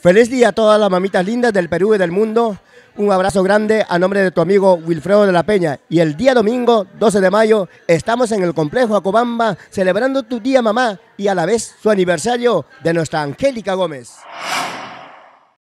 Feliz día a todas las mamitas lindas del Perú y del mundo. Un abrazo grande a nombre de tu amigo Wilfredo de la Peña. Y el día domingo, 12 de mayo, estamos en el complejo Acobamba celebrando tu día mamá y a la vez su aniversario de nuestra Angélica Gómez.